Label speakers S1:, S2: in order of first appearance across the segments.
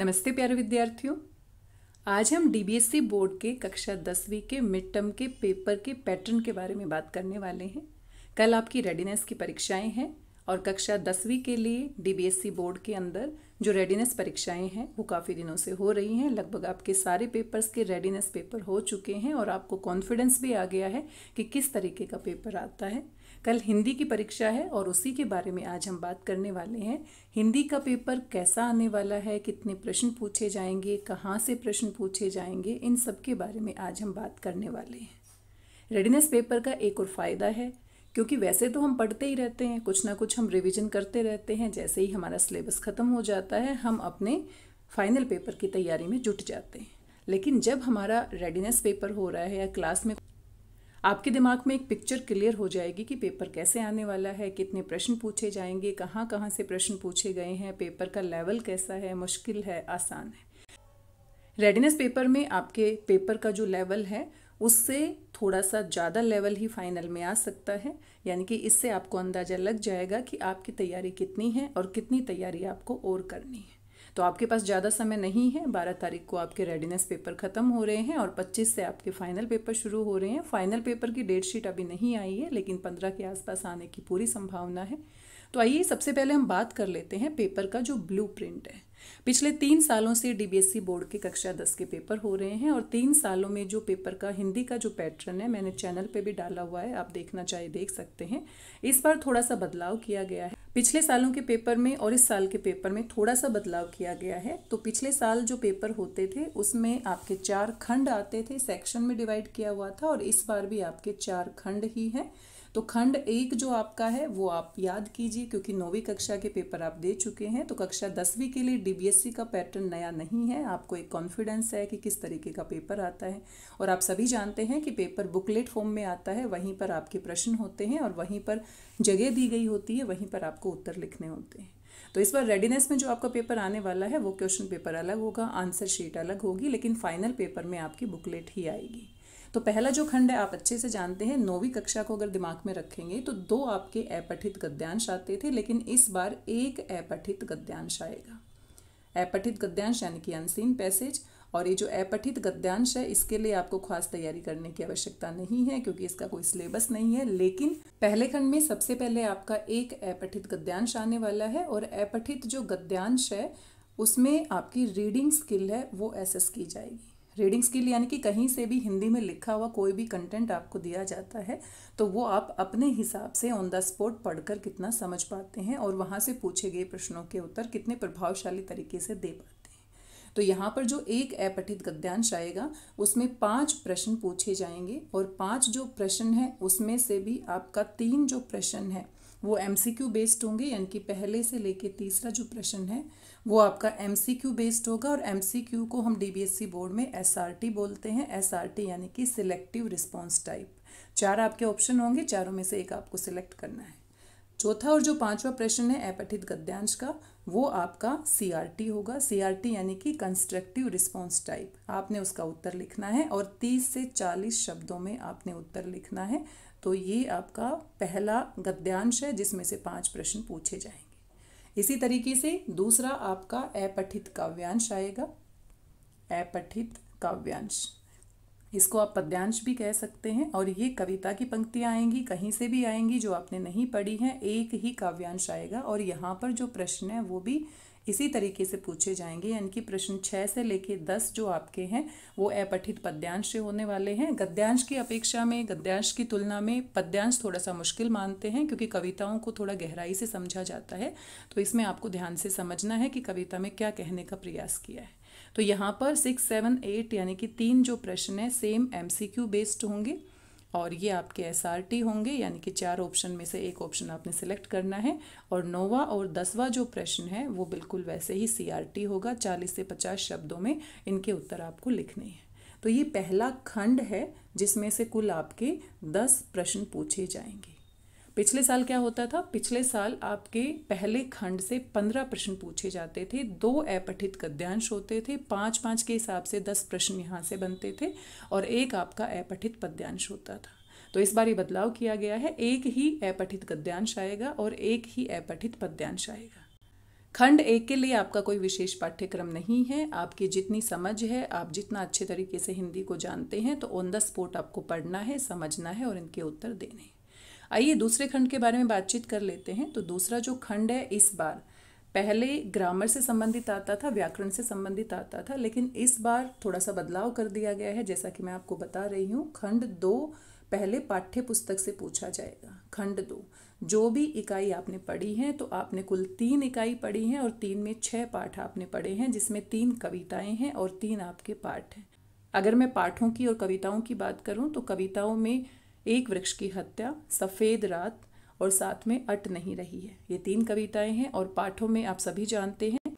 S1: नमस्ते प्यारे विद्यार्थियों आज हम डीबीएससी e बोर्ड के कक्षा दसवीं के मिड टर्म के पेपर के पैटर्न के बारे में बात करने वाले हैं कल आपकी रेडीनेस की परीक्षाएं हैं और कक्षा दसवीं के लिए डीबीएससी e बोर्ड के अंदर जो रेडीनेस परीक्षाएं हैं वो काफ़ी दिनों से हो रही हैं लगभग आपके सारे पेपर्स के रेडीनेस पेपर हो चुके हैं और आपको कॉन्फिडेंस भी आ गया है कि किस तरीके का पेपर आता है कल हिंदी की परीक्षा है और उसी के बारे में आज हम बात करने वाले हैं हिंदी का पेपर कैसा आने वाला है कितने प्रश्न पूछे जाएंगे कहाँ से प्रश्न पूछे जाएंगे इन सब के बारे में आज हम बात करने वाले हैं रेडीनेस पेपर का एक और फ़ायदा है क्योंकि वैसे तो हम पढ़ते ही रहते हैं कुछ ना कुछ हम रिविज़न करते रहते हैं जैसे ही हमारा सिलेबस ख़त्म हो जाता है हम अपने फाइनल पेपर की तैयारी में जुट जाते हैं लेकिन जब हमारा रेडीनेस पेपर हो रहा है या क्लास में आपके दिमाग में एक पिक्चर क्लियर हो जाएगी कि पेपर कैसे आने वाला है कितने प्रश्न पूछे जाएंगे कहाँ कहाँ से प्रश्न पूछे गए हैं पेपर का लेवल कैसा है मुश्किल है आसान है रेडीनेस पेपर में आपके पेपर का जो लेवल है उससे थोड़ा सा ज़्यादा लेवल ही फाइनल में आ सकता है यानी कि इससे आपको अंदाज़ा लग जाएगा कि आपकी तैयारी कितनी है और कितनी तैयारी आपको और करनी है तो आपके पास ज़्यादा समय नहीं है बारह तारीख को आपके रेडीनेस पेपर ख़त्म हो रहे हैं और पच्चीस से आपके फाइनल पेपर शुरू हो रहे हैं फाइनल पेपर की डेट शीट अभी नहीं आई है लेकिन पंद्रह के आसपास आने की पूरी संभावना है तो आइए सबसे पहले हम बात कर लेते हैं पेपर का जो ब्लू प्रिंट है पिछले तीन सालों से डीबीएससी e बोर्ड के कक्षा दस के पेपर हो रहे हैं और तीन सालों में जो पेपर का हिंदी का जो पैटर्न है मैंने चैनल पे भी डाला हुआ है आप देखना चाहे देख सकते हैं इस बार थोड़ा सा बदलाव किया गया है पिछले सालों के पेपर में और इस साल के पेपर में थोड़ा सा बदलाव किया गया है तो पिछले साल जो पेपर होते थे उसमें आपके चार खंड आते थे सेक्शन में डिवाइड किया हुआ था और इस बार भी आपके चार खंड ही हैं तो खंड एक जो आपका है वो आप याद कीजिए क्योंकि नौवीं कक्षा के पेपर आप दे चुके हैं तो कक्षा दसवीं के लिए डीबीएससी e का पैटर्न नया नहीं है आपको एक कॉन्फिडेंस है कि किस तरीके का पेपर आता है और आप सभी जानते हैं कि पेपर बुकलेट फॉर्म में आता है वहीं पर आपके प्रश्न होते हैं और वहीं पर जगह दी गई होती है वहीं पर आपको उत्तर लिखने होते हैं तो इस बार रेडीनेस में जो आपका पेपर आने वाला है वो क्वेश्चन पेपर अलग होगा आंसर शीट अलग होगी लेकिन फाइनल पेपर में आपकी बुकलेट ही आएगी तो पहला जो खंड है आप अच्छे से जानते हैं नौवीं कक्षा को अगर दिमाग में रखेंगे तो दो आपके अपठित गद्यांश आते थे लेकिन इस बार एक अपठित गद्यांश आएगा अपठित गद्यांश यानी कि अनसीन पैसेज और ये जो अपठित गद्यांश है इसके लिए आपको खास तैयारी करने की आवश्यकता नहीं है क्योंकि इसका कोई सिलेबस नहीं है लेकिन पहले खंड में सबसे पहले आपका एक अपठित गद्यांश आने वाला है और अपठित जो गद्यांश है उसमें आपकी रीडिंग स्किल है वो एसेस की जाएगी रीडिंग स्किल यानी कि कहीं से भी हिंदी में लिखा हुआ कोई भी कंटेंट आपको दिया जाता है तो वो आप अपने हिसाब से ऑन द स्पॉट पढ़कर कितना समझ पाते हैं और वहाँ से पूछे गए प्रश्नों के उत्तर कितने प्रभावशाली तरीके से दे पाते हैं तो यहाँ पर जो एक अपठित गद्यांश आएगा उसमें पाँच प्रश्न पूछे जाएंगे और पाँच जो प्रश्न हैं उसमें से भी आपका तीन जो प्रश्न है वो एम सी क्यू बेस्ड होंगे यानी कि पहले से लेके तीसरा जो प्रश्न है वो आपका एम सी क्यू बेस्ड होगा और एम सी क्यू को हम D B S C board में एस आर टी बोलते हैं एस आर टी यानी कि सिलेक्टिव रिस्पॉन्स टाइप चार आपके ऑप्शन होंगे चारों में से एक आपको सिलेक्ट करना है चौथा और जो पांचवा प्रश्न है अपठित गद्यांश का वो आपका सीआरटी होगा सीआरटी यानी कि कंस्ट्रक्टिव रिस्पॉन्स टाइप आपने उसका उत्तर लिखना है और तीस से चालीस शब्दों में आपने उत्तर लिखना है तो ये आपका पहला गद्यांश है जिसमें से पांच प्रश्न पूछे जाएंगे इसी तरीके से दूसरा आपका अपठित काव्यांश आएगा अपठित काव्यांश इसको आप पद्यांश भी कह सकते हैं और ये कविता की पंक्तियाँ आएंगी कहीं से भी आएंगी जो आपने नहीं पढ़ी हैं एक ही काव्यांश आएगा और यहाँ पर जो प्रश्न है वो भी इसी तरीके से पूछे जाएंगे यानी कि प्रश्न छः से लेके दस जो आपके हैं वो अपठित पद्यांश से होने वाले हैं गद्यांश की अपेक्षा में गद्यांश की तुलना में पद्यांश थोड़ा सा मुश्किल मानते हैं क्योंकि कविताओं को थोड़ा गहराई से समझा जाता है तो इसमें आपको ध्यान से समझना है कि कविता में क्या कहने का प्रयास किया है तो यहाँ पर सिक्स सेवन एट यानी कि तीन जो प्रश्न है सेम एम बेस्ड होंगे और ये आपके एस होंगे यानी कि चार ऑप्शन में से एक ऑप्शन आपने सेलेक्ट करना है और नौवा और दसवा जो प्रश्न है वो बिल्कुल वैसे ही सी होगा चालीस से पचास शब्दों में इनके उत्तर आपको लिखने हैं तो ये पहला खंड है जिसमें से कुल आपके दस प्रश्न पूछे जाएंगे पिछले साल क्या होता था पिछले साल आपके पहले खंड से पंद्रह प्रश्न पूछे जाते थे दो अपठित गद्यांश होते थे पाँच पाँच के हिसाब से दस प्रश्न यहाँ से बनते थे और एक आपका अपठित पद्यांश होता था तो इस बार ये बदलाव किया गया है एक ही अपठित गद्यांश आएगा और एक ही अपठित पद्यांश आएगा खंड एक के लिए आपका कोई विशेष पाठ्यक्रम नहीं है आपकी जितनी समझ है आप जितना अच्छे तरीके से हिंदी को जानते हैं तो ऑन द स्पॉट आपको पढ़ना है समझना है और इनके उत्तर देने हैं आइए दूसरे खंड के बारे में बातचीत कर लेते हैं तो दूसरा जो खंड है इस बार पहले ग्रामर से संबंधित आता था व्याकरण से संबंधित आता था लेकिन इस बार थोड़ा सा बदलाव कर दिया गया है जैसा कि मैं आपको बता रही हूँ खंड दो पहले पाठ्य पुस्तक से पूछा जाएगा खंड दो जो भी इकाई आपने पढ़ी है तो आपने कुल तीन इकाई पढ़ी है और तीन में छः पाठ आपने पढ़े हैं जिसमें तीन कविताएं हैं और तीन आपके पाठ हैं अगर मैं पाठों की और कविताओं की बात करूं तो कविताओं में एक वृक्ष की हत्या सफ़ेद रात और साथ में अट नहीं रही है ये तीन कविताएं हैं और पाठों में आप सभी जानते हैं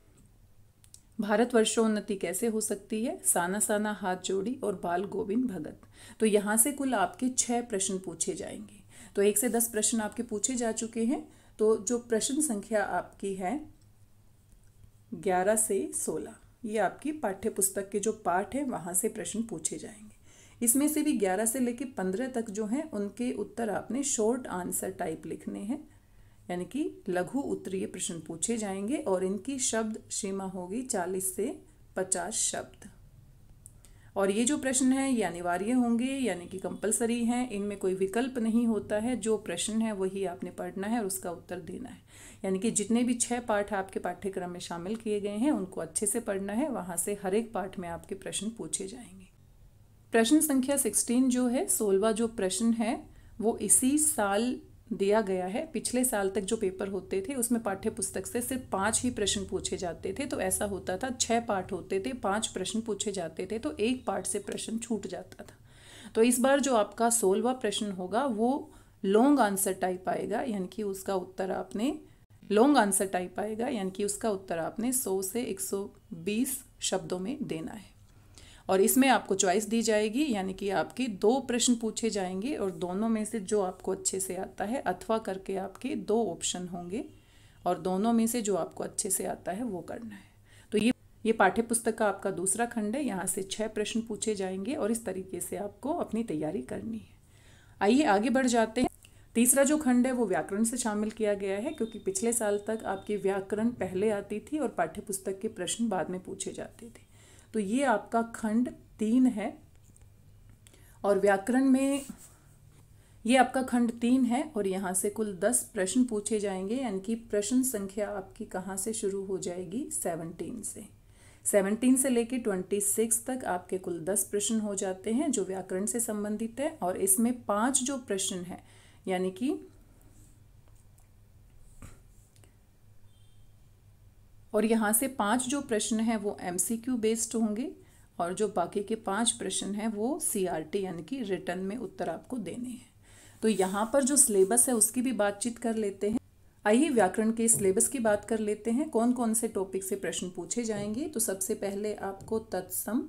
S1: भारत वर्षोन्नति कैसे हो सकती है साना साना हाथ जोड़ी और बाल गोविंद भगत तो यहाँ से कुल आपके छः प्रश्न पूछे जाएंगे तो एक से दस प्रश्न आपके पूछे जा चुके हैं तो जो प्रश्न संख्या आपकी है ग्यारह से सोलह ये आपकी पाठ्य पुस्तक के जो पाठ है वहाँ से प्रश्न पूछे जाएंगे इसमें से भी ग्यारह से लेके पंद्रह तक जो हैं उनके उत्तर आपने शॉर्ट आंसर टाइप लिखने हैं यानी कि लघु उत्तरीय प्रश्न पूछे जाएंगे और इनकी शब्द सीमा होगी चालीस से पचास शब्द और ये जो प्रश्न है ये अनिवार्य होंगे यानी कि कंपलसरी हैं इनमें कोई विकल्प नहीं होता है जो प्रश्न है वही आपने पढ़ना है और उसका उत्तर देना है यानी कि जितने भी छः पाठ आपके पाठ्यक्रम में शामिल किए गए हैं उनको अच्छे से पढ़ना है वहाँ से हर एक पाठ में आपके प्रश्न पूछे जाएंगे प्रश्न संख्या सिक्सटीन जो है सोलवा जो प्रश्न है वो इसी साल दिया गया है पिछले साल तक जो पेपर होते थे उसमें पाठ्य पुस्तक से सिर्फ पाँच ही प्रश्न पूछे जाते थे तो ऐसा होता था छः पाठ होते थे पाँच प्रश्न पूछे जाते थे तो एक पाठ से प्रश्न छूट जाता था तो इस बार जो आपका सोलवा प्रश्न होगा वो लॉन्ग आंसर टाइप आएगा यानी कि उसका उत्तर आपने लॉन्ग आंसर टाइप आएगा यानी कि उसका उत्तर आपने 100 से 120 शब्दों में देना है और इसमें आपको चॉइस दी जाएगी यानी कि आपकी दो प्रश्न पूछे जाएंगे और दोनों में से जो आपको अच्छे से आता है अथवा करके आपके दो ऑप्शन होंगे और दोनों में से जो आपको अच्छे से आता है वो करना है तो ये ये पाठ्य पुस्तक का आपका दूसरा खंड है यहाँ से छः प्रश्न पूछे जाएंगे और इस तरीके से आपको अपनी तैयारी करनी है आइए आगे बढ़ जाते हैं तीसरा जो खंड है वो व्याकरण से शामिल किया गया है क्योंकि पिछले साल तक आपकी व्याकरण पहले आती थी और पाठ्य पुस्तक के प्रश्न बाद में पूछे जाते थे तो ये आपका खंड तीन है और व्याकरण में ये आपका खंड तीन है और यहाँ से कुल दस प्रश्न पूछे जाएंगे यानी कि प्रश्न संख्या आपकी कहाँ से शुरू हो जाएगी सेवनटीन से सेवनटीन से लेके ट्वेंटी सिक्स तक आपके कुल दस प्रश्न हो जाते हैं जो व्याकरण से संबंधित है और इसमें पांच जो प्रश्न है यानी कि और यहाँ से पांच जो प्रश्न हैं वो एम बेस्ड होंगे और जो बाकी के पांच प्रश्न हैं वो सी यानी कि रिटर्न में उत्तर आपको देने हैं तो यहाँ पर जो सिलेबस है उसकी भी बातचीत कर लेते हैं आइए व्याकरण के सिलेबस की बात कर लेते हैं कौन कौन से टॉपिक से प्रश्न पूछे जाएंगे तो सबसे पहले आपको तत्सम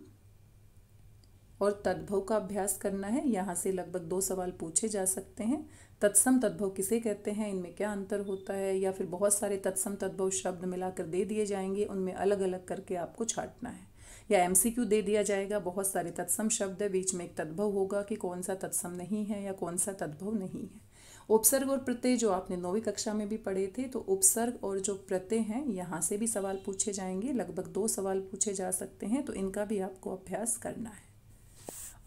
S1: और तद्भव का अभ्यास करना है यहाँ से लगभग दो सवाल पूछे जा सकते हैं तत्सम तद्भव किसे कहते हैं इनमें क्या अंतर होता है या फिर बहुत सारे तत्सम तद्भव शब्द मिलाकर दे दिए जाएंगे उनमें अलग अलग करके आपको छाटना है या एम दे दिया जाएगा बहुत सारे तत्सम शब्द है बीच में एक तद्भव होगा कि कौन सा तत्सम नहीं है या कौन सा तद्भव नहीं है उपसर्ग और प्रत्यय जो आपने नौवीं कक्षा में भी पढ़े थे तो उपसर्ग और जो प्रत्यय हैं यहाँ से भी सवाल पूछे जाएंगे लगभग दो सवाल पूछे जा सकते हैं तो इनका भी आपको अभ्यास करना है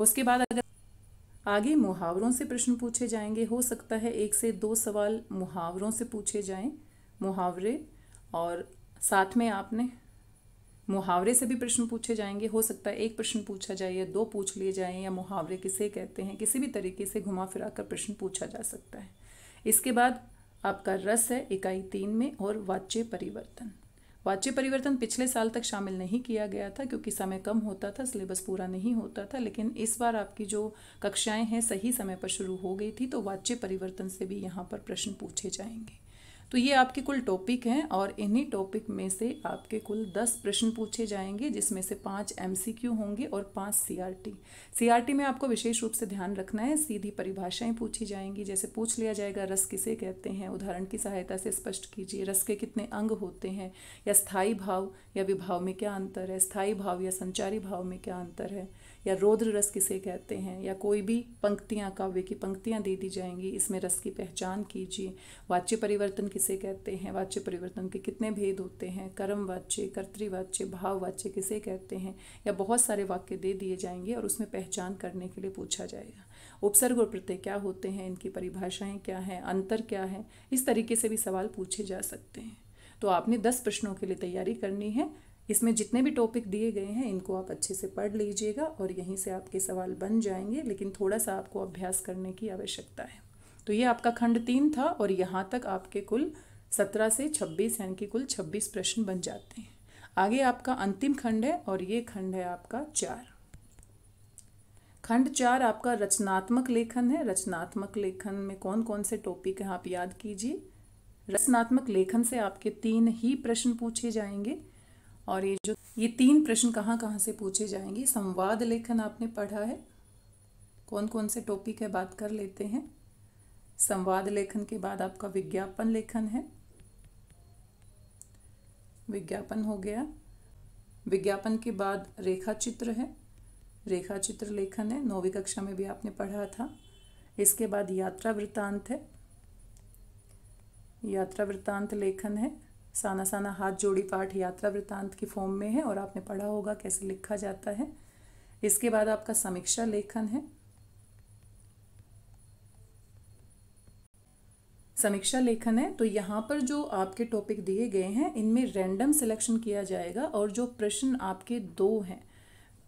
S1: उसके बाद अगर आगे मुहावरों से प्रश्न पूछे जाएंगे हो सकता है एक से दो सवाल मुहावरों से पूछे जाएं मुहावरे और साथ में आपने मुहावरे से भी प्रश्न पूछे जाएंगे हो सकता है एक प्रश्न पूछा जाए या दो पूछ लिए जाएं या मुहावरे किसे कहते हैं किसी भी तरीके से घुमा फिरा कर प्रश्न पूछा जा सकता है इसके बाद आपका रस है इकाई तीन में और वाच्य परिवर्तन वाच्य परिवर्तन पिछले साल तक शामिल नहीं किया गया था क्योंकि समय कम होता था सिलेबस पूरा नहीं होता था लेकिन इस बार आपकी जो कक्षाएं हैं सही समय पर शुरू हो गई थी तो वाच्य परिवर्तन से भी यहाँ पर प्रश्न पूछे जाएंगे तो ये आपके कुल टॉपिक हैं और इन्हीं टॉपिक में से आपके कुल दस प्रश्न पूछे जाएंगे जिसमें से पाँच एमसीक्यू होंगे और पाँच सीआरटी सीआरटी में आपको विशेष रूप से ध्यान रखना है सीधी परिभाषाएं पूछी जाएंगी जैसे पूछ लिया जाएगा रस किसे कहते हैं उदाहरण की सहायता से स्पष्ट कीजिए रस के कितने अंग होते हैं या स्थायी भाव या विभाव में क्या अंतर है स्थायी भाव या संचारी भाव में क्या अंतर है या रौद्र रस किसे कहते हैं या कोई भी पंक्तियाँ काव्य की पंक्तियाँ दे दी जाएंगी इसमें रस की पहचान कीजिए वाच्य परिवर्तन किसे कहते हैं वाच्य परिवर्तन के कितने भेद होते हैं कर्म वाच्य कर्तृवाच्य भाव वाच्य किसे कहते हैं या बहुत सारे वाक्य दे दिए जाएंगे और उसमें पहचान करने के लिए पूछा जाएगा उपसर्ग और प्रत्यय क्या होते हैं इनकी परिभाषाएं क्या हैं अंतर क्या है इस तरीके से भी सवाल पूछे जा सकते हैं तो आपने दस प्रश्नों के लिए तैयारी करनी है इसमें जितने भी टॉपिक दिए गए हैं इनको आप अच्छे से पढ़ लीजिएगा और यहीं से आपके सवाल बन जाएंगे लेकिन थोड़ा सा आपको अभ्यास करने की आवश्यकता है तो ये आपका खंड तीन था और यहाँ तक आपके कुल सत्रह से छब्बीस यानी कि कुल छब्बीस प्रश्न बन जाते हैं आगे आपका अंतिम खंड है और ये खंड है आपका चार खंड चार आपका रचनात्मक लेखन है रचनात्मक लेखन में कौन कौन से टॉपिक हैं आप याद कीजिए रचनात्मक लेखन से आपके तीन ही प्रश्न पूछे जाएंगे और ये जो ये तीन प्रश्न कहाँ कहाँ से पूछे जाएंगे संवाद लेखन आपने पढ़ा है कौन कौन से टॉपिक है बात कर लेते हैं संवाद लेखन के बाद आपका विज्ञापन लेखन है विज्ञापन हो गया विज्ञापन के बाद रेखा चित्र है रेखा चित्र लेखन है नौवीं कक्षा में भी आपने पढ़ा था इसके बाद यात्रा वृत्तांत है यात्रा वृत्तांत लेखन है साना साना हाथ जोड़ी पाठ यात्रा वृत्तांत की फॉर्म में है और आपने पढ़ा होगा कैसे लिखा जाता है इसके बाद आपका समीक्षा लेखन है समीक्षा लेखन है तो यहाँ पर जो आपके टॉपिक दिए गए हैं इनमें रैंडम सिलेक्शन किया जाएगा और जो प्रश्न आपके दो हैं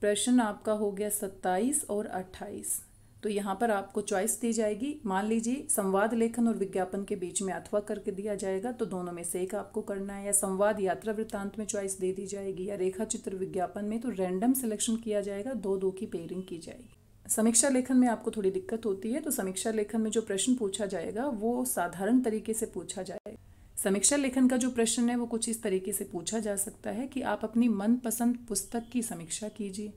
S1: प्रश्न आपका हो गया सत्ताईस और अट्ठाईस तो यहाँ पर आपको चॉइस दी जाएगी मान लीजिए संवाद लेखन और विज्ञापन के बीच में अथवा करके दिया जाएगा तो दोनों में से एक आपको करना है या संवाद यात्रा वृत्तांत में चॉइस दे दी जाएगी या रेखा चित्र विज्ञापन में तो रैंडम सिलेक्शन किया जाएगा दो दो की पेयरिंग की जाएगी समीक्षा लेखन में आपको थोड़ी दिक्कत होती है तो समीक्षा लेखन में जो प्रश्न पूछा जाएगा वो साधारण तरीके से पूछा जाएगा समीक्षा लेखन का जो प्रश्न है वो कुछ इस तरीके से पूछा जा सकता है कि आप अपनी मनपसंद पुस्तक की समीक्षा कीजिए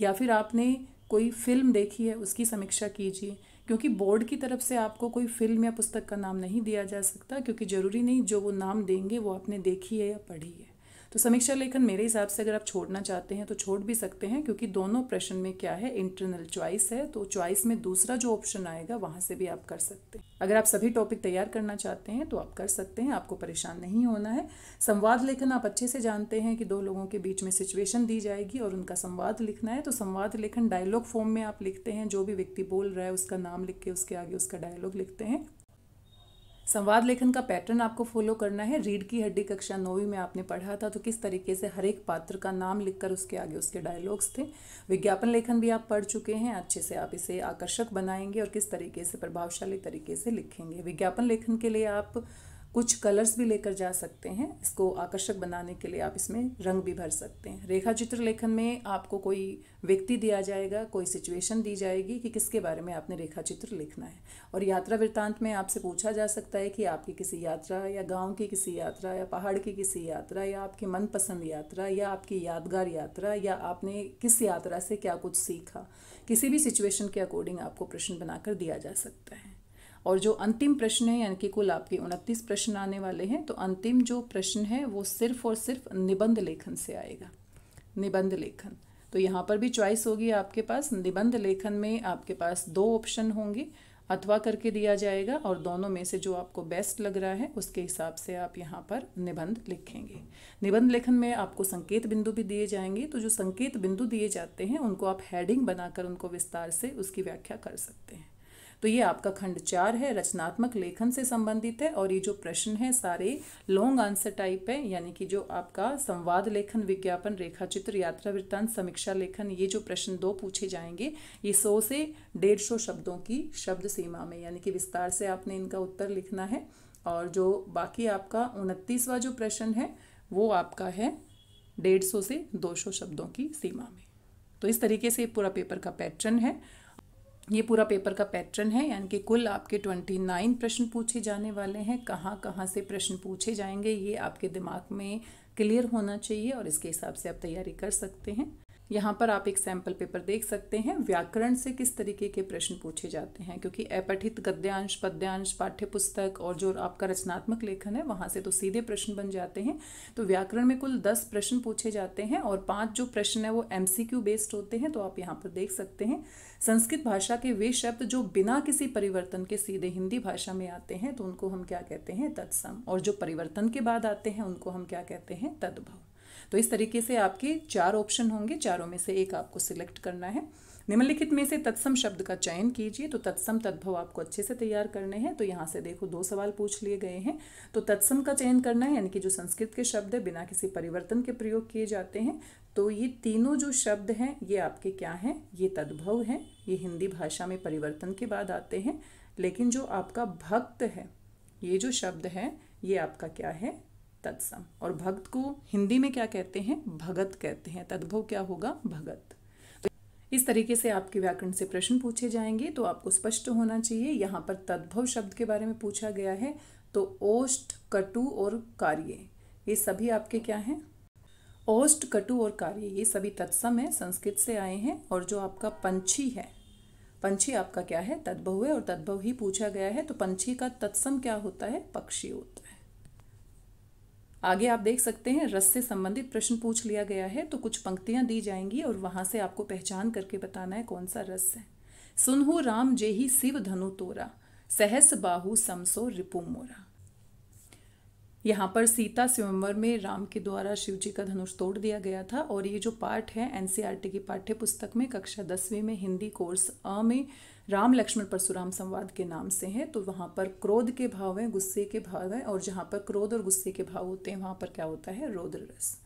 S1: या फिर आपने कोई फिल्म देखी है उसकी समीक्षा कीजिए क्योंकि बोर्ड की तरफ से आपको कोई फिल्म या पुस्तक का नाम नहीं दिया जा सकता क्योंकि ज़रूरी नहीं जो वो नाम देंगे वो आपने देखी है या पढ़ी है तो समीक्षा लेखन मेरे हिसाब से अगर आप छोड़ना चाहते हैं तो छोड़ भी सकते हैं क्योंकि दोनों प्रश्न में क्या है इंटरनल च्वाइस है तो चॉइस में दूसरा जो ऑप्शन आएगा वहाँ से भी आप कर सकते हैं अगर आप सभी टॉपिक तैयार करना चाहते हैं तो आप कर सकते हैं आपको परेशान नहीं होना है संवाद लेखन आप अच्छे से जानते हैं कि दो लोगों के बीच में सिचुएशन दी जाएगी और उनका संवाद लिखना है तो संवाद लेखन डायलॉग फॉर्म में आप लिखते हैं जो भी व्यक्ति बोल रहा है उसका नाम लिख के उसके आगे उसका डायलॉग लिखते हैं संवाद लेखन का पैटर्न आपको फॉलो करना है रीढ़ की हड्डी कक्षा नौवीं में आपने पढ़ा था तो किस तरीके से हर एक पात्र का नाम लिखकर उसके आगे उसके डायलॉग्स थे विज्ञापन लेखन भी आप पढ़ चुके हैं अच्छे से आप इसे आकर्षक बनाएंगे और किस तरीके से प्रभावशाली तरीके से लिखेंगे विज्ञापन लेखन के लिए आप कुछ कलर्स भी लेकर जा सकते हैं इसको आकर्षक बनाने के लिए आप इसमें रंग भी भर सकते हैं रेखा चित्र लेखन में आपको कोई व्यक्ति दिया जाएगा कोई सिचुएशन दी जाएगी कि किसके बारे में आपने रेखा चित्र लिखना है और यात्रा वृत्तांत में आपसे पूछा जा सकता है कि आपकी किसी यात्रा या गाँव की किसी यात्रा या पहाड़ की किसी यात्रा या आपकी मनपसंद यात्रा या आपकी यादगार यात्रा या आपने किस यात्रा से क्या कुछ सीखा किसी भी सिचुएशन के अकॉर्डिंग आपको प्रश्न बनाकर दिया जा सकता है और जो अंतिम प्रश्न है यानी कि कुल आपके उनतीस प्रश्न आने वाले हैं तो अंतिम जो प्रश्न है वो सिर्फ और सिर्फ निबंध लेखन से आएगा निबंध लेखन तो यहाँ पर भी चॉइस होगी आपके पास निबंध लेखन में आपके पास दो ऑप्शन होंगे अथवा करके दिया जाएगा और दोनों में से जो आपको बेस्ट लग रहा है उसके हिसाब से आप यहाँ पर निबंध लिखेंगे निबंध लेखन में आपको संकेत बिंदु भी दिए जाएंगे तो जो संकेत बिंदु दिए जाते हैं उनको आप हेडिंग बनाकर उनको विस्तार से उसकी व्याख्या कर सकते हैं तो ये आपका खंड चार है रचनात्मक लेखन से संबंधित है और ये जो प्रश्न है सारे लॉन्ग आंसर टाइप है यानी कि जो आपका संवाद लेखन विज्ञापन रेखा चित्र यात्रा वृत्तांत समीक्षा लेखन ये जो प्रश्न दो पूछे जाएंगे ये सौ से डेढ़ सौ शब्दों की शब्द सीमा में यानी कि विस्तार से आपने इनका उत्तर लिखना है और जो बाकी आपका उनतीसवा जो प्रश्न है वो आपका है डेढ़ सौ से दो सौ शब्दों की सीमा में तो इस तरीके से पूरा पेपर का पैटर्न है ये पूरा पेपर का पैटर्न है यानी कि कुल आपके ट्वेंटी नाइन प्रश्न पूछे जाने वाले हैं कहाँ कहाँ से प्रश्न पूछे जाएंगे ये आपके दिमाग में क्लियर होना चाहिए और इसके हिसाब से आप तैयारी कर सकते हैं यहाँ पर आप एक सैम्पल पेपर देख सकते हैं व्याकरण से किस तरीके के प्रश्न पूछे जाते हैं क्योंकि अपठित गद्यांश पद्यांश पाठ्य पुस्तक और जो आपका रचनात्मक लेखन है वहाँ से तो सीधे प्रश्न बन जाते हैं तो व्याकरण में कुल दस प्रश्न पूछे जाते हैं और पाँच जो प्रश्न है वो एम बेस्ड होते हैं तो आप यहाँ पर देख सकते हैं संस्कृत भाषा के वे शब्द जो बिना किसी परिवर्तन के सीधे हिंदी भाषा में आते हैं तो उनको हम क्या कहते हैं तत्सम और जो परिवर्तन के बाद आते हैं उनको हम क्या कहते हैं तद्भव तो इस तरीके से आपके चार ऑप्शन होंगे चारों में से एक आपको सिलेक्ट करना है निम्नलिखित में से तत्सम शब्द का चयन कीजिए तो तत्सम तद्भव आपको अच्छे से तैयार करने हैं तो यहाँ से देखो दो सवाल पूछ लिए गए हैं तो तत्सम का चयन करना है यानी कि जो संस्कृत के शब्द है बिना किसी परिवर्तन के प्रयोग किए जाते हैं तो ये तीनों जो शब्द हैं ये आपके क्या हैं ये तद्भव हैं ये हिंदी भाषा में परिवर्तन के बाद आते हैं लेकिन जो आपका भक्त है ये जो शब्द है ये आपका क्या है तत्सम और भक्त को हिंदी में क्या कहते हैं भगत कहते हैं तद्भव क्या होगा भगत तो इस तरीके से आपके व्याकरण से प्रश्न पूछे जाएंगे तो आपको स्पष्ट होना चाहिए यहाँ पर तद्भव शब्द के बारे में पूछा गया है तो ओष्ट कटु और कार्य ये सभी आपके क्या हैं ओष्ट कटु और कार्य ये सभी तत्सम है संस्कृत से आए हैं और जो आपका पंछी है पंछी आपका क्या है तद्भव है और तद्भव ही पूछा गया है तो पंछी का तत्सम क्या होता है पक्षी होता है आगे आप देख सकते हैं रस से संबंधित प्रश्न पूछ लिया गया है तो कुछ पंक्तियां दी जाएंगी और वहां से आपको पहचान करके बताना है कौन सा रस है सुनहु राम जेही शिव धनु तोरा सहस बाहु समसो रिपु मोरा यहाँ पर सीता स्वयंवर में राम के द्वारा शिव जी का धनुष तोड़ दिया गया था और ये जो पाठ है एनसीआरटी e की पाठ्य पुस्तक में कक्षा दसवीं में हिंदी कोर्स अ में राम लक्ष्मण परशुराम संवाद के नाम से हैं तो वहाँ पर क्रोध के भाव हैं गुस्से के भाव हैं और जहाँ पर क्रोध और गुस्से के भाव होते हैं वहाँ पर क्या होता है रोद्र रस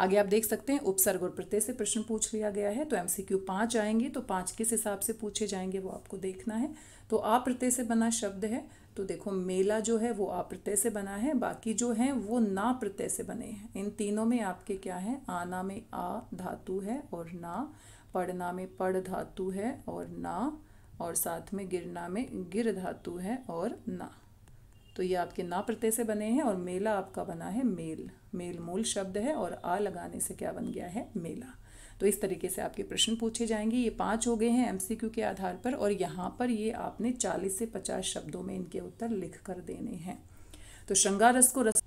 S1: आगे आप देख सकते हैं उपसर्ग और प्रत्यय से प्रश्न पूछ लिया गया है तो एम सी क्यू पाँच आएंगे तो पाँच किस हिसाब से पूछे जाएंगे वो आपको देखना है तो अप्रत्यय से बना शब्द है तो देखो मेला जो है वो अप्रत्यय से बना है बाकी जो है वो ना प्रत्यय से बने हैं इन तीनों में आपके क्या है आना में आ धातु है और ना पढ़ना में पढ़ धातु है और ना और साथ में गिरना में गिर धातु है और ना तो ये आपके ना प्रत्यय से बने हैं और मेला आपका बना है मेल मेल मूल शब्द है और आ लगाने से क्या बन गया है मेला तो इस तरीके से आपके प्रश्न पूछे जाएंगे ये पांच हो गए हैं एमसीक्यू के आधार पर और यहाँ पर ये आपने चालीस से पचास शब्दों में इनके उत्तर लिख कर देने हैं तो श्रृंगार रस को रस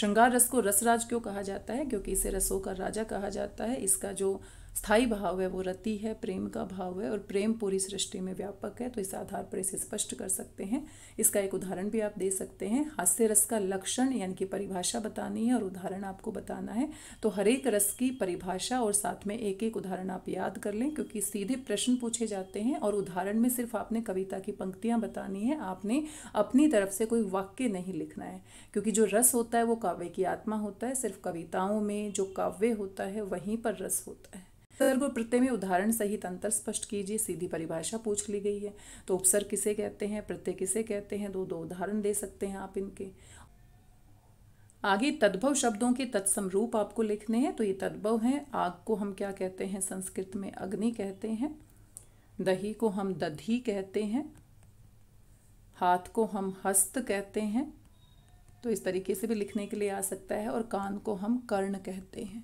S1: श्रृंगार रस को रसराज क्यों कहा जाता है क्योंकि इसे रसों का राजा कहा जाता है इसका जो स्थायी भाव है वो रति है प्रेम का भाव है और प्रेम पूरी सृष्टि में व्यापक है तो इस आधार पर इसे स्पष्ट कर सकते हैं इसका एक उदाहरण भी आप दे सकते हैं हास्य रस का लक्षण यानी कि परिभाषा बतानी है और उदाहरण आपको बताना है तो हरेक रस की परिभाषा और साथ में एक एक उदाहरण आप याद कर लें क्योंकि सीधे प्रश्न पूछे जाते हैं और उदाहरण में सिर्फ आपने कविता की पंक्तियाँ बतानी है आपने अपनी तरफ से कोई वाक्य नहीं लिखना है क्योंकि जो रस होता है वो काव्य की आत्मा होता है सिर्फ कविताओं में जो काव्य होता है वहीं पर रस होता है सर्ग और प्रत्यय में उदाहरण सहित अंतर स्पष्ट कीजिए सीधी परिभाषा पूछ ली गई है तो उपसर्ग किसे कहते हैं प्रत्यय किसे कहते हैं दो दो उदाहरण दे सकते हैं आप इनके आगे तद्भव शब्दों के तत्सम रूप आपको लिखने हैं तो ये तद्भव हैं आग को हम क्या कहते हैं संस्कृत में अग्नि कहते हैं दही को हम दधी कहते हैं हाथ को हम हस्त कहते हैं तो इस तरीके से भी लिखने के लिए आ सकता है और कान को हम कर्ण कहते हैं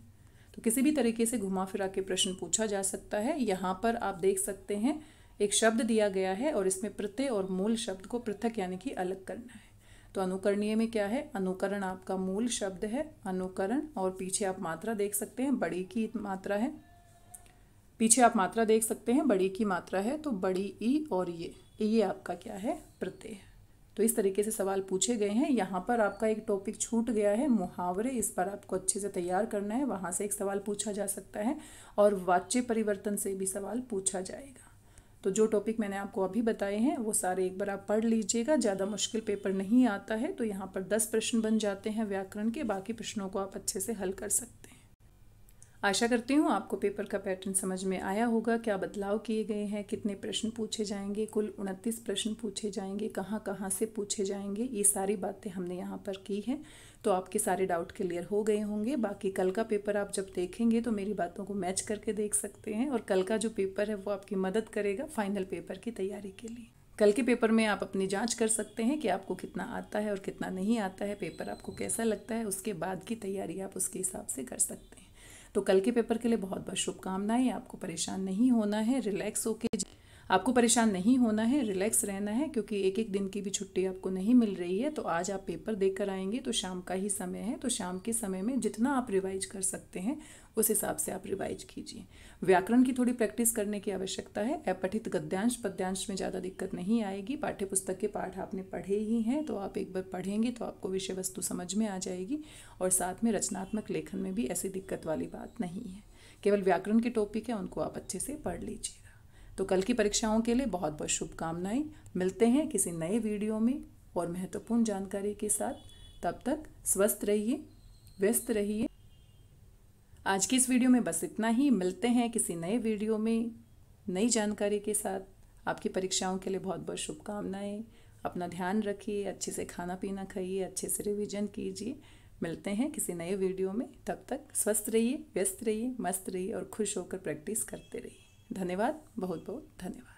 S1: तो किसी भी तरीके से घुमा फिरा के प्रश्न पूछा जा सकता है यहाँ पर आप देख सकते हैं एक शब्द दिया गया है और इसमें प्रत्यय और मूल शब्द को पृथक यानी कि अलग करना है तो अनुकरणीय में क्या है अनुकरण आपका मूल शब्द है अनुकरण और पीछे आप मात्रा देख सकते हैं बड़ी की मात्रा है पीछे आप मात्रा देख सकते हैं बड़ी की मात्रा है तो बड़ी ई और ये ये आपका क्या है प्रत्यय है तो इस तरीके से सवाल पूछे गए हैं यहाँ पर आपका एक टॉपिक छूट गया है मुहावरे इस पर आपको अच्छे से तैयार करना है वहाँ से एक सवाल पूछा जा सकता है और वाच्य परिवर्तन से भी सवाल पूछा जाएगा तो जो टॉपिक मैंने आपको अभी बताए हैं वो सारे एक बार आप पढ़ लीजिएगा ज़्यादा मुश्किल पेपर नहीं आता है तो यहाँ पर दस प्रश्न बन जाते हैं व्याकरण के बाकी प्रश्नों को आप अच्छे से हल कर सकते हैं आशा करती हूँ आपको पेपर का पैटर्न समझ में आया होगा क्या बदलाव किए गए हैं कितने प्रश्न पूछे जाएंगे कुल उनतीस प्रश्न पूछे जाएंगे कहाँ कहाँ से पूछे जाएंगे ये सारी बातें हमने यहाँ पर की हैं तो आपके सारे डाउट क्लियर हो गए होंगे बाकी कल का पेपर आप जब देखेंगे तो मेरी बातों को मैच करके देख सकते हैं और कल का जो पेपर है वो आपकी मदद करेगा फाइनल पेपर की तैयारी के लिए कल के पेपर में आप अपनी जांच कर सकते हैं कि आपको कितना आता है और कितना नहीं आता है पेपर आपको कैसा लगता है उसके बाद की तैयारी आप उसके हिसाब से कर सकते हैं तो कल के पेपर के लिए बहुत बहुत शुभकामनाएं आपको परेशान नहीं होना है रिलैक्स होके आपको परेशान नहीं होना है रिलैक्स रहना है क्योंकि एक एक दिन की भी छुट्टी आपको नहीं मिल रही है तो आज आप पेपर देख कर आएंगे तो शाम का ही समय है तो शाम के समय में जितना आप रिवाइज कर सकते हैं उस हिसाब से आप रिवाइज कीजिए व्याकरण की थोड़ी प्रैक्टिस करने की आवश्यकता है अपठित गद्यांश पद्यांश में ज़्यादा दिक्कत नहीं आएगी पाठ्य पुस्तक के पाठ आपने पढ़े ही हैं तो आप एक बार पढ़ेंगे तो आपको विषय वस्तु समझ में आ जाएगी और साथ में रचनात्मक लेखन में भी ऐसी दिक्कत वाली बात नहीं है केवल व्याकरण के टॉपिक है उनको आप अच्छे से पढ़ लीजिएगा तो कल की परीक्षाओं के लिए बहुत बहुत शुभकामनाएं मिलते हैं किसी नए वीडियो में और महत्वपूर्ण जानकारी के साथ तब तक स्वस्थ रहिए व्यस्त रहिए आज की इस वीडियो में बस इतना ही मिलते हैं किसी नए वीडियो में नई जानकारी के साथ आपकी परीक्षाओं के लिए बहुत बहुत शुभकामनाएं अपना ध्यान रखिए अच्छे से खाना पीना खाइए अच्छे से रिविजन कीजिए मिलते हैं किसी नए वीडियो में तब तक स्वस्थ रहिए व्यस्त रहिए मस्त रहिए और खुश होकर प्रैक्टिस करते रहिए धन्यवाद बहुत बहुत धन्यवाद